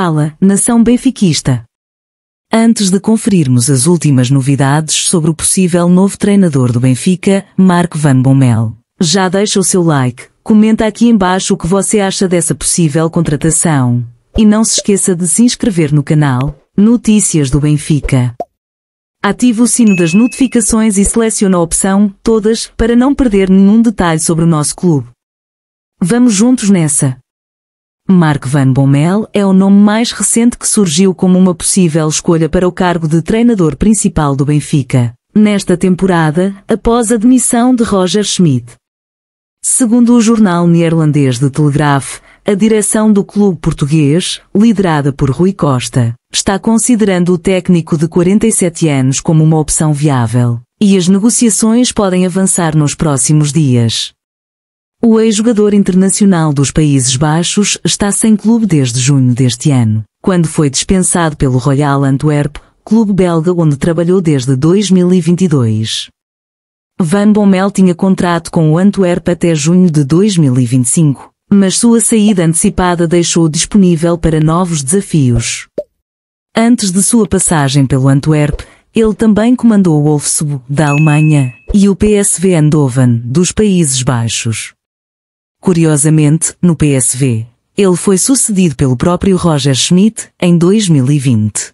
Fala, nação benfiquista. Antes de conferirmos as últimas novidades sobre o possível novo treinador do Benfica, Marco Van Bommel, já deixa o seu like, comenta aqui embaixo o que você acha dessa possível contratação. E não se esqueça de se inscrever no canal Notícias do Benfica. Ative o sino das notificações e selecione a opção Todas para não perder nenhum detalhe sobre o nosso clube. Vamos juntos nessa! Mark Van Bommel é o nome mais recente que surgiu como uma possível escolha para o cargo de treinador principal do Benfica, nesta temporada, após a demissão de Roger Schmidt. Segundo o jornal neerlandês The Telegraph, a direção do clube português, liderada por Rui Costa, está considerando o técnico de 47 anos como uma opção viável, e as negociações podem avançar nos próximos dias. O ex-jogador internacional dos Países Baixos está sem clube desde junho deste ano, quando foi dispensado pelo Royal Antwerp, clube belga onde trabalhou desde 2022. Van Bommel tinha contrato com o Antwerp até junho de 2025, mas sua saída antecipada deixou disponível para novos desafios. Antes de sua passagem pelo Antwerp, ele também comandou o Wolfsburg, da Alemanha, e o PSV Eindhoven, dos Países Baixos. Curiosamente, no PSV, ele foi sucedido pelo próprio Roger Schmidt em 2020.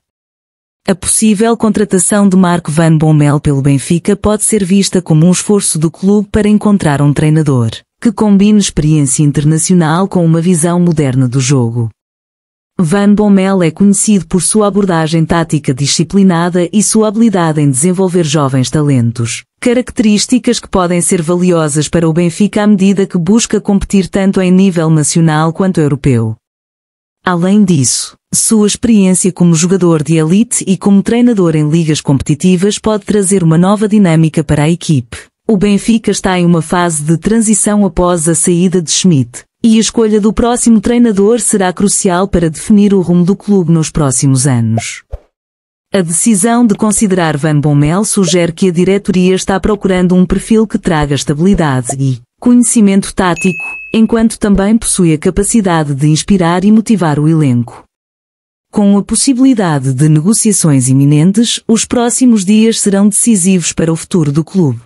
A possível contratação de Marco Van Bommel pelo Benfica pode ser vista como um esforço do clube para encontrar um treinador que combine experiência internacional com uma visão moderna do jogo. Van Bommel é conhecido por sua abordagem tática disciplinada e sua habilidade em desenvolver jovens talentos, Características que podem ser valiosas para o Benfica à medida que busca competir tanto em nível nacional quanto europeu. Além disso, sua experiência como jogador de elite e como treinador em ligas competitivas pode trazer uma nova dinâmica para a equipe. O Benfica está em uma fase de transição após a saída de Schmidt, e a escolha do próximo treinador será crucial para definir o rumo do clube nos próximos anos. A decisão de considerar Van Bommel sugere que a diretoria está procurando um perfil que traga estabilidade e conhecimento tático, enquanto também possui a capacidade de inspirar e motivar o elenco. Com a possibilidade de negociações iminentes, os próximos dias serão decisivos para o futuro do clube.